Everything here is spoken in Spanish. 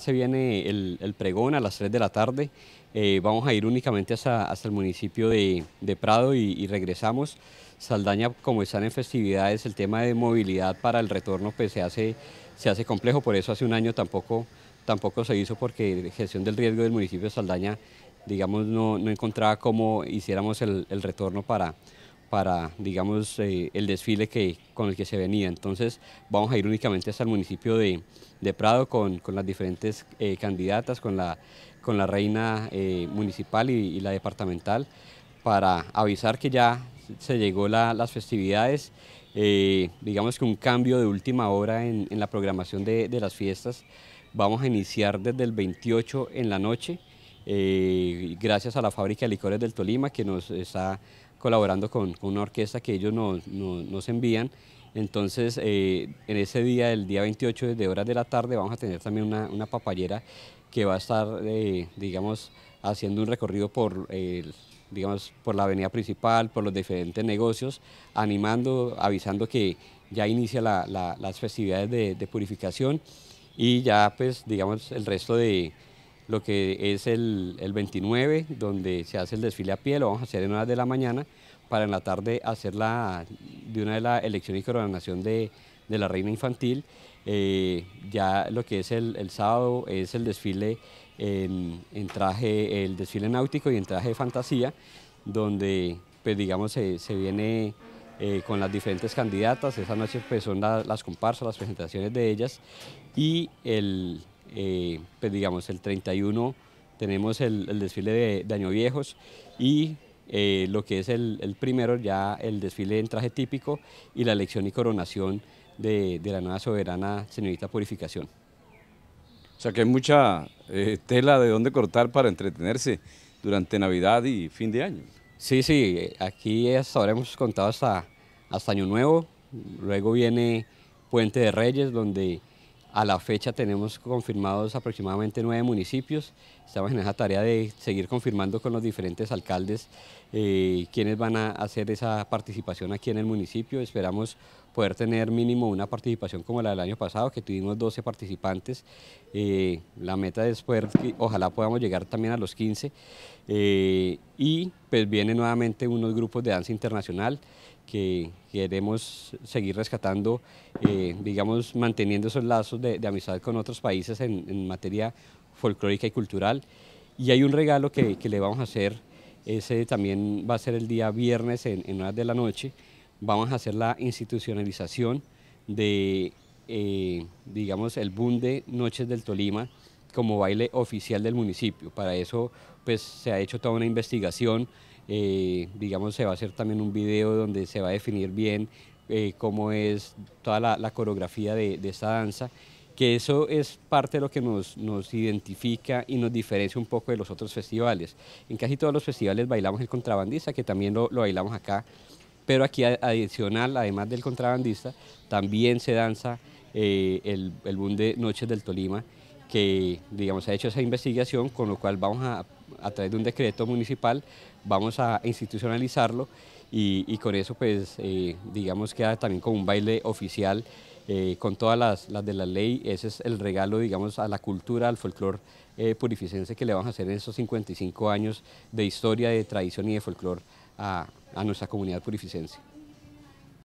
Se viene el, pregón a las 3 de la tarde. Eh, vamos a ir únicamente hasta, el municipio de, Prado y, regresamos. Saldaña, como están en festividades, el tema de movilidad para el retorno pues, se, hace, se hace complejo. Por eso hace un año tampoco, tampoco se hizo porque gestión del riesgo del municipio de Saldaña, digamos, no, encontraba cómo hiciéramos el, el retorno para, para, digamos, eh, el desfile que, con el que se venía. Entonces vamos a ir únicamente hasta el municipio de, Prado con, las diferentes eh, candidatas, con la, con la reina eh, municipal y, la departamental, para avisar que ya se llegó las festividades. digamos que un cambio de última hora en, la programación de, de, las fiestas. Vamos a iniciar desde el 28 en la noche, gracias a la fábrica de licores del Tolima que nos está colaborando con, una orquesta que ellos nos, envían. Entonces, eh, en ese día, el día 28, desde horas de la tarde, vamos a tener también una, una papayera que va a estar, eh, digamos, haciendo un recorrido por, eh, digamos, por la avenida principal, por los diferentes negocios, animando, avisando que ya inicia las festividades de purificación y ya, pues, digamos, el resto de, lo que es el, el 29, donde se hace el desfile a pie, lo vamos a hacer en horas de la mañana, para en la tarde hacer la, de una de las elecciones y coronación de, de la reina infantil. Eh, ya lo que es el, el sábado es el desfile en, traje, el desfile náutico y en traje de fantasía, donde pues digamos se, se viene eh, con las diferentes candidatas, esa noche pues, son las comparsas, las presentaciones de ellas y el, eh, pues digamos el 31 tenemos el, desfile de, Año Viejos y eh, lo que es el, primero ya el desfile en traje típico y la elección y coronación de, la nueva soberana señorita Purificación. O sea que hay mucha eh, tela de dónde cortar para entretenerse durante Navidad y fin de año. Sí, sí, aquí hasta ahora hemos contado hasta, hasta Año Nuevo, luego viene Puente de Reyes, donde a la fecha tenemos confirmados aproximadamente nueve municipios. Estamos en esa tarea de seguir confirmando con los diferentes alcaldes eh, quienes van a hacer esa participación aquí en el municipio. Esperamos poder tener mínimo una participación como la del año pasado, que tuvimos 12 participantes. Eh, la meta es poder, ojalá podamos llegar también a los 15. Eh, y pues vienen nuevamente unos grupos de danza internacional que queremos seguir rescatando, eh, digamos, manteniendo esos lazos de, amistad con otros países en, en, materia folclórica y cultural. Y hay un regalo que, que le vamos a hacer, ese también va a ser el día viernes en, en horas de la noche, vamos a hacer la institucionalización de, eh, digamos, el boom de Noches del Tolima como baile oficial del municipio. Para eso, pues, se ha hecho toda una investigación. Eh, digamos, se va a hacer también un video donde se va a definir bien eh, cómo es toda la, coreografía de, esta danza, que eso es parte de lo que nos, identifica y nos diferencia un poco de los otros festivales. En casi todos los festivales bailamos el contrabandista, que también lo, lo bailamos acá, pero aquí adicional, además del contrabandista, también se danza eh, el, el boom de Noches del Tolima, que digamos ha hecho esa investigación, con lo cual vamos a, a través de un decreto municipal, vamos a institucionalizarlo y, con eso pues eh, digamos queda también como un baile oficial eh, con todas las, de la ley, ese es el regalo digamos a la cultura, al folclor purificense que le vamos a hacer en esos 55 años de historia, de tradición y de folclor a, nuestra comunidad eficiencia.